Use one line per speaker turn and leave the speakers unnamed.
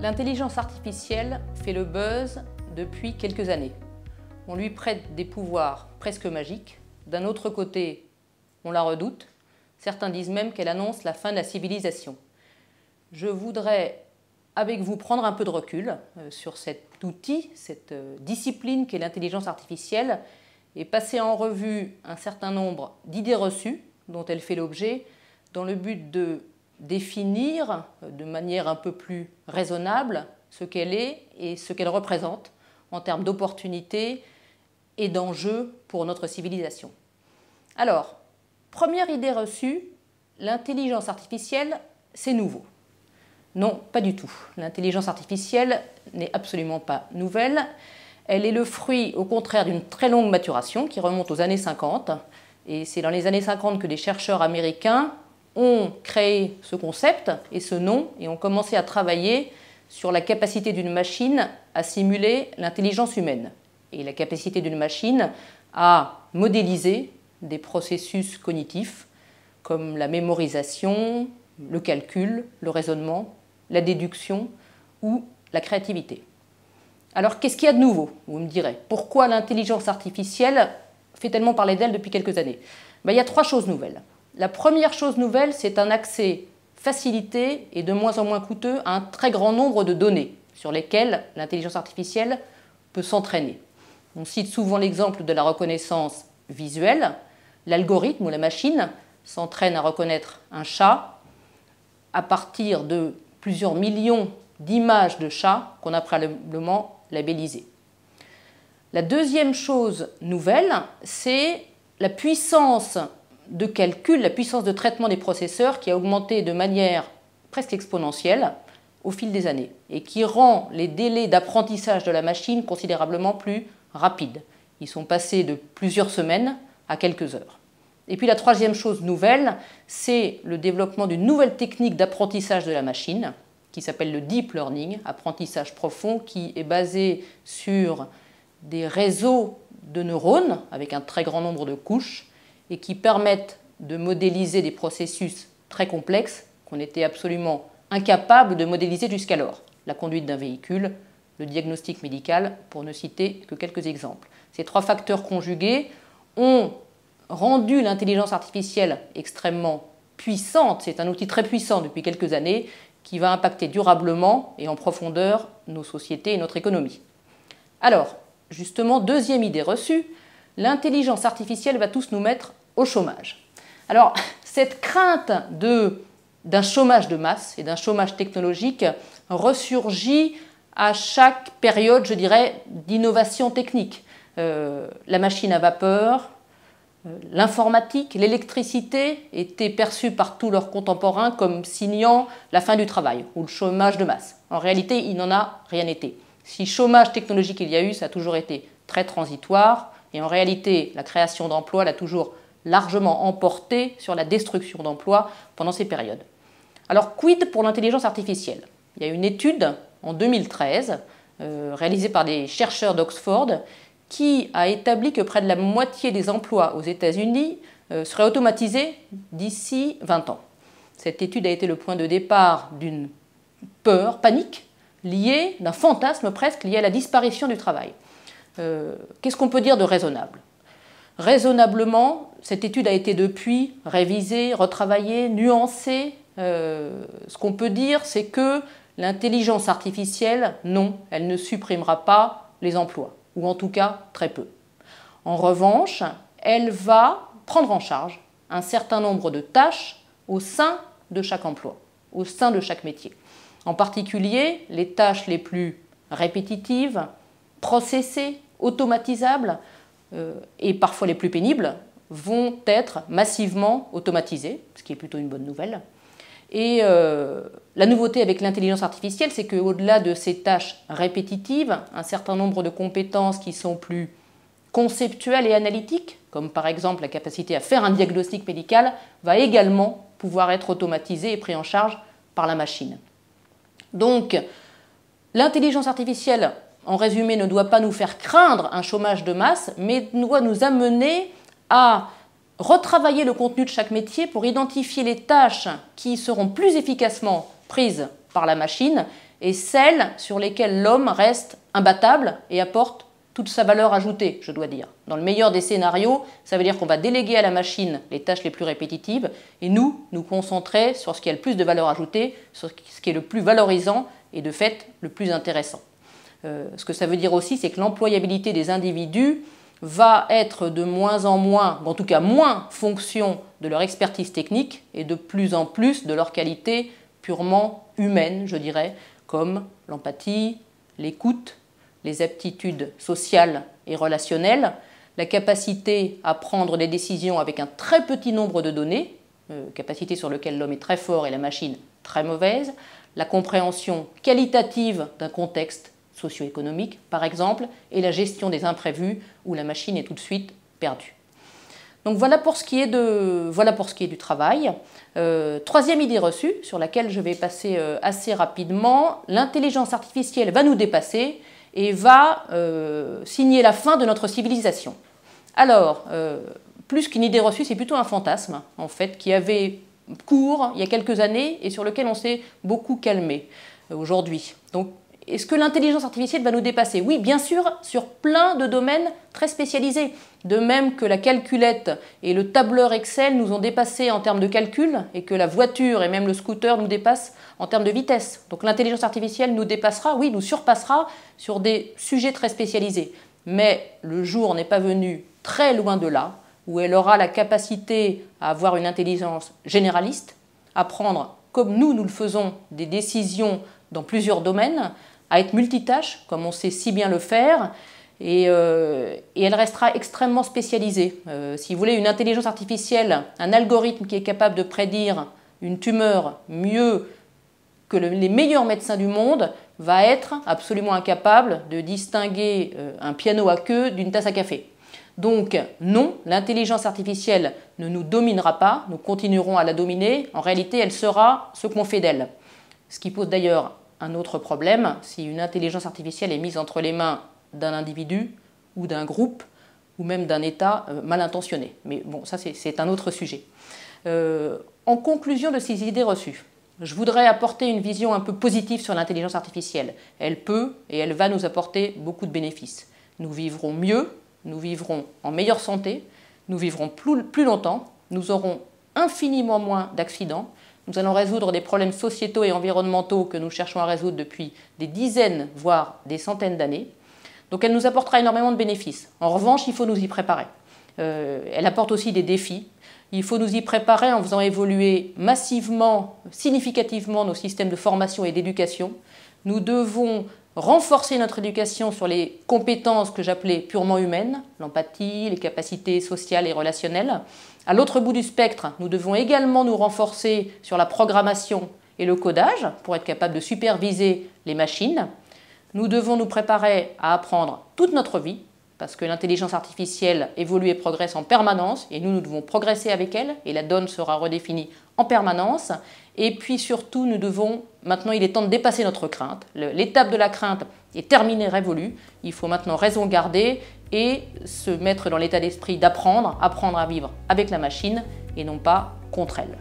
L'intelligence artificielle fait le buzz depuis quelques années. On lui prête des pouvoirs presque magiques. D'un autre côté, on la redoute. Certains disent même qu'elle annonce la fin de la civilisation. Je voudrais avec vous prendre un peu de recul euh, sur cet outil, cette euh, discipline qu'est l'intelligence artificielle, et passer en revue un certain nombre d'idées reçues dont elle fait l'objet dans le but de définir de manière un peu plus raisonnable ce qu'elle est et ce qu'elle représente en termes d'opportunités et d'enjeux pour notre civilisation. Alors, première idée reçue, l'intelligence artificielle, c'est nouveau. Non, pas du tout. L'intelligence artificielle n'est absolument pas nouvelle. Elle est le fruit, au contraire, d'une très longue maturation qui remonte aux années 50. Et c'est dans les années 50 que des chercheurs américains ont créé ce concept et ce nom et ont commencé à travailler sur la capacité d'une machine à simuler l'intelligence humaine et la capacité d'une machine à modéliser des processus cognitifs comme la mémorisation, le calcul, le raisonnement, la déduction ou la créativité. Alors qu'est-ce qu'il y a de nouveau Vous me direz, pourquoi l'intelligence artificielle fait tellement parler d'elle depuis quelques années ben, Il y a trois choses nouvelles. La première chose nouvelle, c'est un accès facilité et de moins en moins coûteux à un très grand nombre de données sur lesquelles l'intelligence artificielle peut s'entraîner. On cite souvent l'exemple de la reconnaissance visuelle. L'algorithme ou la machine s'entraîne à reconnaître un chat à partir de plusieurs millions d'images de chats qu'on a probablement labellisées. La deuxième chose nouvelle, c'est la puissance de calcul, la puissance de traitement des processeurs qui a augmenté de manière presque exponentielle au fil des années et qui rend les délais d'apprentissage de la machine considérablement plus rapides. Ils sont passés de plusieurs semaines à quelques heures. Et puis la troisième chose nouvelle, c'est le développement d'une nouvelle technique d'apprentissage de la machine qui s'appelle le deep learning, apprentissage profond, qui est basé sur des réseaux de neurones avec un très grand nombre de couches et qui permettent de modéliser des processus très complexes qu'on était absolument incapable de modéliser jusqu'alors. La conduite d'un véhicule, le diagnostic médical, pour ne citer que quelques exemples. Ces trois facteurs conjugués ont rendu l'intelligence artificielle extrêmement puissante. C'est un outil très puissant depuis quelques années qui va impacter durablement et en profondeur nos sociétés et notre économie. Alors, justement, deuxième idée reçue, l'intelligence artificielle va tous nous mettre au chômage. Alors, cette crainte d'un chômage de masse et d'un chômage technologique ressurgit à chaque période, je dirais, d'innovation technique. Euh, la machine à vapeur, euh, l'informatique, l'électricité étaient perçues par tous leurs contemporains comme signant la fin du travail ou le chômage de masse. En réalité, il n'en a rien été. Si chômage technologique il y a eu, ça a toujours été très transitoire. Et en réalité, la création d'emplois l'a toujours largement emporté sur la destruction d'emplois pendant ces périodes. Alors quid pour l'intelligence artificielle Il y a une étude en 2013 euh, réalisée par des chercheurs d'Oxford qui a établi que près de la moitié des emplois aux États-Unis euh, seraient automatisés d'ici 20 ans. Cette étude a été le point de départ d'une peur, panique, liée d'un fantasme presque lié à la disparition du travail. Euh, qu'est-ce qu'on peut dire de raisonnable Raisonnablement, cette étude a été depuis révisée, retravaillée, nuancée. Euh, ce qu'on peut dire, c'est que l'intelligence artificielle, non, elle ne supprimera pas les emplois, ou en tout cas très peu. En revanche, elle va prendre en charge un certain nombre de tâches au sein de chaque emploi, au sein de chaque métier. En particulier, les tâches les plus répétitives, processées, automatisables, euh, et parfois les plus pénibles, vont être massivement automatisées, ce qui est plutôt une bonne nouvelle. Et euh, la nouveauté avec l'intelligence artificielle, c'est qu'au-delà de ces tâches répétitives, un certain nombre de compétences qui sont plus conceptuelles et analytiques, comme par exemple la capacité à faire un diagnostic médical, va également pouvoir être automatisée et pris en charge par la machine. Donc, l'intelligence artificielle en résumé, ne doit pas nous faire craindre un chômage de masse, mais doit nous amener à retravailler le contenu de chaque métier pour identifier les tâches qui seront plus efficacement prises par la machine et celles sur lesquelles l'homme reste imbattable et apporte toute sa valeur ajoutée, je dois dire. Dans le meilleur des scénarios, ça veut dire qu'on va déléguer à la machine les tâches les plus répétitives et nous, nous concentrer sur ce qui a le plus de valeur ajoutée, sur ce qui est le plus valorisant et de fait le plus intéressant. Euh, ce que ça veut dire aussi, c'est que l'employabilité des individus va être de moins en moins, en tout cas moins fonction de leur expertise technique et de plus en plus de leur qualité purement humaine, je dirais, comme l'empathie, l'écoute, les aptitudes sociales et relationnelles, la capacité à prendre des décisions avec un très petit nombre de données, euh, capacité sur laquelle l'homme est très fort et la machine très mauvaise, la compréhension qualitative d'un contexte socio-économique, par exemple, et la gestion des imprévus, où la machine est tout de suite perdue. Donc voilà pour ce qui est, de, voilà pour ce qui est du travail. Euh, troisième idée reçue, sur laquelle je vais passer euh, assez rapidement, l'intelligence artificielle va nous dépasser et va euh, signer la fin de notre civilisation. Alors, plus qu'une idée reçue, c'est plutôt un fantasme, en fait, qui avait cours il y a quelques années et sur lequel on s'est beaucoup calmé aujourd'hui. Donc est-ce que l'intelligence artificielle va nous dépasser Oui, bien sûr, sur plein de domaines très spécialisés. De même que la calculette et le tableur Excel nous ont dépassés en termes de calcul et que la voiture et même le scooter nous dépassent en termes de vitesse. Donc l'intelligence artificielle nous dépassera, oui, nous surpassera sur des sujets très spécialisés. Mais le jour n'est pas venu très loin de là où elle aura la capacité à avoir une intelligence généraliste, à prendre, comme nous, nous le faisons, des décisions dans plusieurs domaines, à être multitâche, comme on sait si bien le faire, et, euh, elle restera extrêmement spécialisée. Euh, si vous voulez, une intelligence artificielle, un algorithme qui est capable de prédire une tumeur mieux que les meilleurs médecins du monde, va être absolument incapable de distinguer euh, un piano à queue d'une tasse à café. Donc non, l'intelligence artificielle ne nous dominera pas, nous continuerons à la dominer, en réalité elle sera ce qu'on fait d'elle. Ce qui pose d'ailleurs un autre problème, si une intelligence artificielle est mise entre les mains d'un individu ou d'un groupe ou même d'un État euh, mal intentionné. Mais bon, ça c'est un autre sujet. Euh, en conclusion de ces idées reçues, je voudrais apporter une vision un peu positive sur l'intelligence artificielle. Elle peut et elle va nous apporter beaucoup de bénéfices. Nous vivrons mieux, nous vivrons en meilleure santé, nous vivrons plus longtemps, nous aurons infiniment moins d'accidents, nous allons résoudre des problèmes sociétaux et environnementaux que nous cherchons à résoudre depuis des dizaines, voire des centaines d'années. Donc elle nous apportera énormément de bénéfices. En revanche, il faut nous y préparer. Euh, elle apporte aussi des défis. Il faut nous y préparer en faisant évoluer massivement, significativement nos systèmes de formation et d'éducation. Nous devons renforcer notre éducation sur les compétences que j'appelais purement humaines, l'empathie, les capacités sociales et relationnelles, à l'autre bout du spectre, nous devons également nous renforcer sur la programmation et le codage pour être capable de superviser les machines. Nous devons nous préparer à apprendre toute notre vie, parce que l'intelligence artificielle évolue et progresse en permanence, et nous, nous devons progresser avec elle, et la donne sera redéfinie en permanence. Et puis surtout, nous devons, maintenant il est temps de dépasser notre crainte. L'étape de la crainte est terminée, révolue. Il faut maintenant raison garder et se mettre dans l'état d'esprit d'apprendre, apprendre à vivre avec la machine et non pas contre elle.